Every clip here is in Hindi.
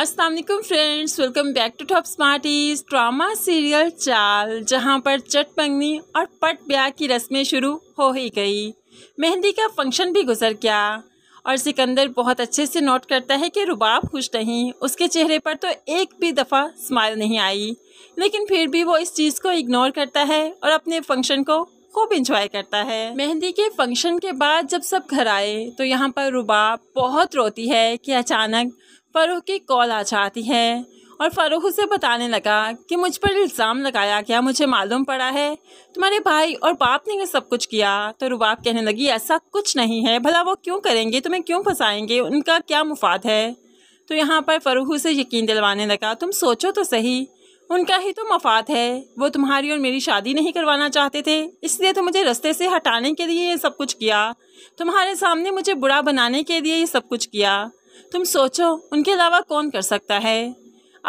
Aslam friends welcome back to top smarties drama serial चाल जहां पर चट पंगनी और पट ब्याह की रस्में शुरू हो ही गई मेहंदी का फंक्शन भी गुजर गया और सिकंदर बहुत अच्छे से नोट करता है कि रुबाब खुश नहीं उसके चेहरे पर तो एक भी दफ़ा स्माइल नहीं आई लेकिन फिर भी वो इस चीज़ को इग्नोर करता है और अपने फंक्शन को खूब इंजॉय करता है मेहंदी के फंक्शन के बाद जब सब घर आए तो यहाँ पर रुबाब बहुत रोती है कि अचानक फ़ारूक की कॉल आ जाती है और फरोह उसे बताने लगा कि मुझ पर इल्ज़ाम लगाया गया मुझे मालूम पड़ा है तुम्हारे भाई और बाप ने यह सब कुछ किया तो रुबाब कहने लगी ऐसा कुछ नहीं है भला वो क्यों करेंगे तुम्हें क्यों फंसाएंगे उनका क्या मुफाद है तो यहाँ पर फ़रूख उसे यकीन दिलवाने लगा तुम सोचो तो सही उनका ही तो मफाद है वो तुम्हारी और मेरी शादी नहीं करवाना चाहते थे इसलिए तो मुझे रस्ते से हटाने के लिए ये सब कुछ किया तुम्हारे सामने मुझे बुरा बनाने के लिए ये सब कुछ किया तुम सोचो उनके अलावा कौन कर सकता है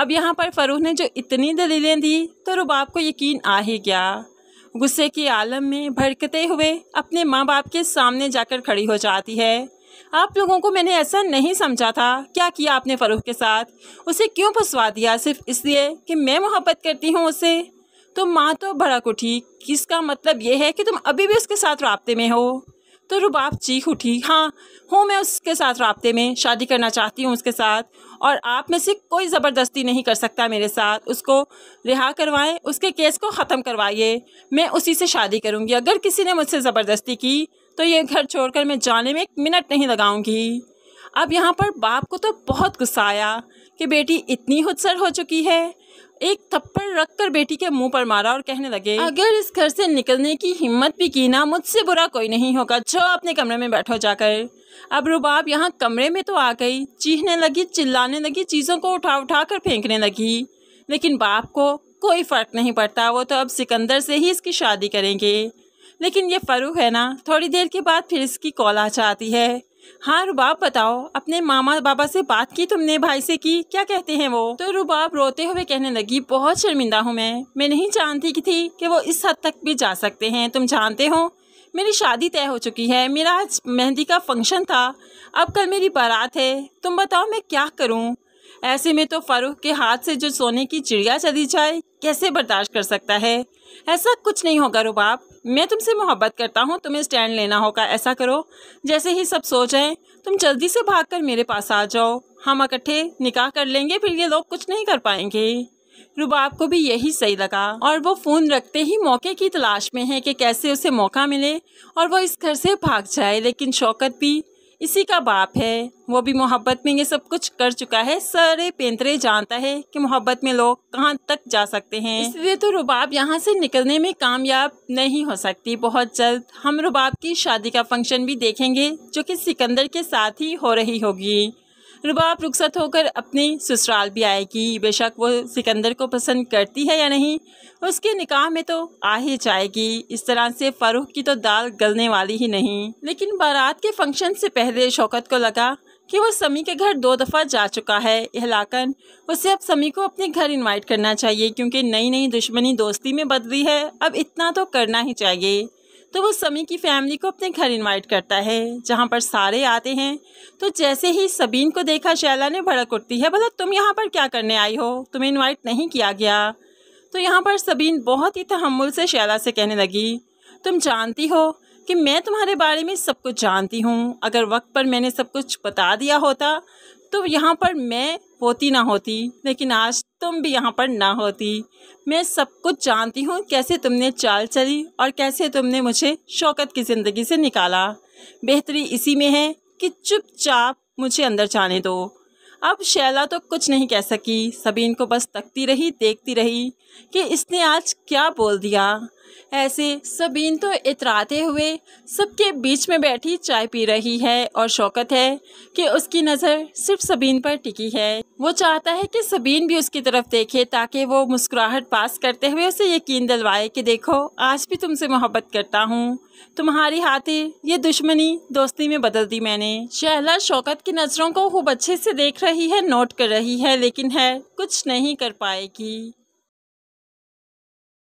अब यहाँ पर फ़रूह ने जो इतनी दलीलें दी तो रुबाब को यकीन आ ही गया गुस्से के आलम में भड़कते हुए अपने माँ बाप के सामने जाकर खड़ी हो जाती है आप लोगों को मैंने ऐसा नहीं समझा था क्या किया आपने फ़रूह के साथ उसे क्यों फंसवा दिया सिर्फ इसलिए कि मैं मोहब्बत करती हूँ उसे तो माँ तो भड़क उठी किसका मतलब यह है कि तुम अभी भी उसके साथ रबते में हो तो रुबाब चीख उठी हाँ हूँ मैं उसके साथ रबते में शादी करना चाहती हूँ उसके साथ और आप में से कोई ज़बरदस्ती नहीं कर सकता मेरे साथ उसको रिहा करवाएं उसके केस को ख़त्म करवाइए मैं उसी से शादी करूँगी अगर किसी ने मुझसे ज़बरदस्ती की तो ये घर छोड़कर मैं जाने में एक मिनट नहीं लगाऊंगी अब यहाँ पर बाप को तो बहुत गुस्सा आया कि बेटी इतनी हुदसर हो चुकी है एक थप्पड़ रखकर बेटी के मुंह पर मारा और कहने लगे अगर इस घर से निकलने की हिम्मत भी की ना मुझसे बुरा कोई नहीं होगा जो अपने कमरे में बैठो जाकर अब रुबाब यहाँ कमरे में तो आ गई चीखने लगी चिल्लाने लगी चीज़ों को उठा उठा कर फेंकने लगी लेकिन बाप को कोई फ़र्क नहीं पड़ता वो तो अब सिकंदर से ही इसकी शादी करेंगे लेकिन ये फरूख है ना थोड़ी देर के बाद फिर इसकी कॉल आ जाती है हाँ रुबाब बताओ अपने मामा बाबा से बात की तुमने भाई से की क्या कहते हैं वो तो रुबाब रोते हुए कहने लगी बहुत शर्मिंदा हूँ मैं मैं नहीं जानती की थी कि वो इस हद तक भी जा सकते हैं तुम जानते हो मेरी शादी तय हो चुकी है मेरा आज मेहंदी का फंक्शन था अब कल मेरी बारात है तुम बताओ मैं क्या करूँ ऐसे में तो फारूक के हाथ से जो सोने की चिड़िया चली जाए कैसे बर्दाश्त कर सकता है ऐसा कुछ नहीं होगा रुबाब मैं तुमसे मोहब्बत करता हूँ तुम्हें स्टैंड लेना होगा ऐसा करो जैसे ही सब सो जाए तुम जल्दी से कर मेरे पास आ जाओ हम इकट्ठे निकाह कर लेंगे फिर ये लोग कुछ नहीं कर पाएंगे रुबाब को भी यही सही लगा और वो फ़ोन रखते ही मौके की तलाश में है कि कैसे उसे मौका मिले और वो इस घर से भाग जाए लेकिन शौकत भी इसी का बाप है वो भी मोहब्बत में ये सब कुछ कर चुका है सारे पेंतरे जानता है कि मोहब्बत में लोग कहाँ तक जा सकते हैं इसलिए तो रुबाब यहाँ से निकलने में कामयाब नहीं हो सकती बहुत जल्द हम रुबाब की शादी का फंक्शन भी देखेंगे जो कि सिकंदर के साथ ही हो रही होगी रुबाब रुखसत होकर अपनी ससुराल भी आएगी बेशक वो सिकंदर को पसंद करती है या नहीं उसके निकाह में तो आ ही जाएगी इस तरह से फ़ारूक की तो दाल गलने वाली ही नहीं लेकिन बारात के फंक्शन से पहले शौकत को लगा कि वो समी के घर दो दफ़ा जा चुका है इलाकन उसे अब समी को अपने घर इनवाइट करना चाहिए क्योंकि नई नई दुश्मनी दोस्ती में बदली है अब इतना तो करना ही चाहिए तो वो समी की फैमिली को अपने घर इनवाइट करता है जहाँ पर सारे आते हैं तो जैसे ही सबीन को देखा शैला ने भड़क उठती है बोला तुम यहाँ पर क्या करने आई हो तुम्हें इनवाइट नहीं किया गया तो यहाँ पर सबीन बहुत ही तहमुल से शैला से कहने लगी तुम जानती हो कि मैं तुम्हारे बारे में सब कुछ जानती हूँ अगर वक्त पर मैंने सब कुछ बता दिया होता तो यहाँ पर मैं होती ना होती लेकिन आज तुम भी यहाँ पर ना होती मैं सब कुछ जानती हूँ कैसे तुमने चाल चली और कैसे तुमने मुझे शौकत की ज़िंदगी से निकाला बेहतरी इसी में है कि चुपचाप मुझे अंदर जाने दो अब शैला तो कुछ नहीं कह सकी सबीन को बस तकती रही देखती रही कि इसने आज क्या बोल दिया ऐसे सबीन तो इतराते हुए सबके बीच में बैठी चाय पी रही है और शौकत है कि उसकी नज़र सिर्फ सबीन पर टिकी है वो चाहता है कि सबीन भी उसकी तरफ देखे ताकि वो मुस्कुराहट पास करते हुए उसे यकीन दिलवाए कि देखो आज भी तुमसे मोहब्बत करता हूँ तुम्हारी हाथी ये दुश्मनी दोस्ती में बदल दी मैंने शहला शौकत की नज़रों को खूब अच्छे से देख रही है नोट कर रही है लेकिन है कुछ नहीं कर पाएगी